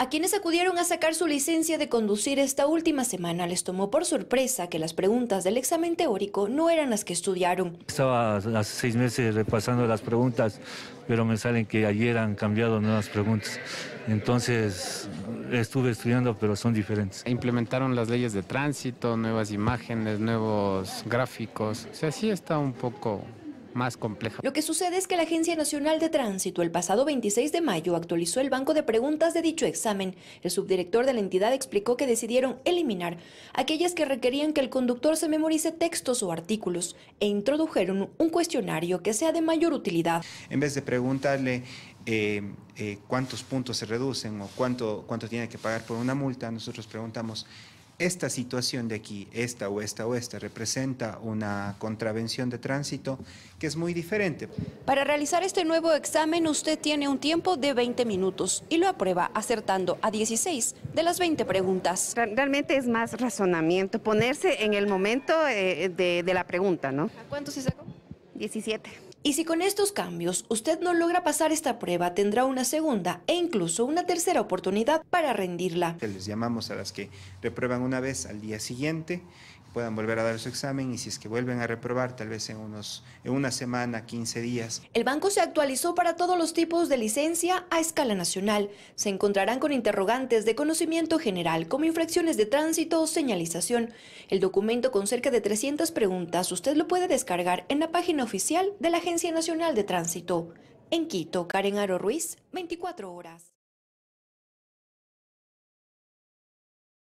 A quienes acudieron a sacar su licencia de conducir esta última semana les tomó por sorpresa que las preguntas del examen teórico no eran las que estudiaron. Estaba hace seis meses repasando las preguntas, pero me salen que ayer han cambiado nuevas preguntas. Entonces estuve estudiando, pero son diferentes. Implementaron las leyes de tránsito, nuevas imágenes, nuevos gráficos. O sea, sí está un poco lo que sucede es que la Agencia Nacional de Tránsito el pasado 26 de mayo actualizó el banco de preguntas de dicho examen. El subdirector de la entidad explicó que decidieron eliminar aquellas que requerían que el conductor se memorice textos o artículos e introdujeron un cuestionario que sea de mayor utilidad. En vez de preguntarle eh, eh, cuántos puntos se reducen o cuánto, cuánto tiene que pagar por una multa, nosotros preguntamos esta situación de aquí, esta o esta o esta, representa una contravención de tránsito que es muy diferente. Para realizar este nuevo examen usted tiene un tiempo de 20 minutos y lo aprueba acertando a 16 de las 20 preguntas. Realmente es más razonamiento, ponerse en el momento eh, de, la pregunta, ¿no? ¿A cuánto se sacó? 17. Y si con estos cambios usted no logra pasar esta prueba, tendrá una segunda e incluso una tercera oportunidad para rendirla. Les llamamos a las que reprueban una vez al día siguiente puedan volver a dar su examen y si es que vuelven a reprobar, tal vez en, unos, en una semana, 15 días. El banco se actualizó para todos los tipos de licencia a escala nacional. Se encontrarán con interrogantes de conocimiento general, como infracciones de tránsito o señalización. El documento con cerca de 300 preguntas usted lo puede descargar en la página oficial de la Agencia Nacional de Tránsito. En Quito, Karen Aro Ruiz, 24 horas.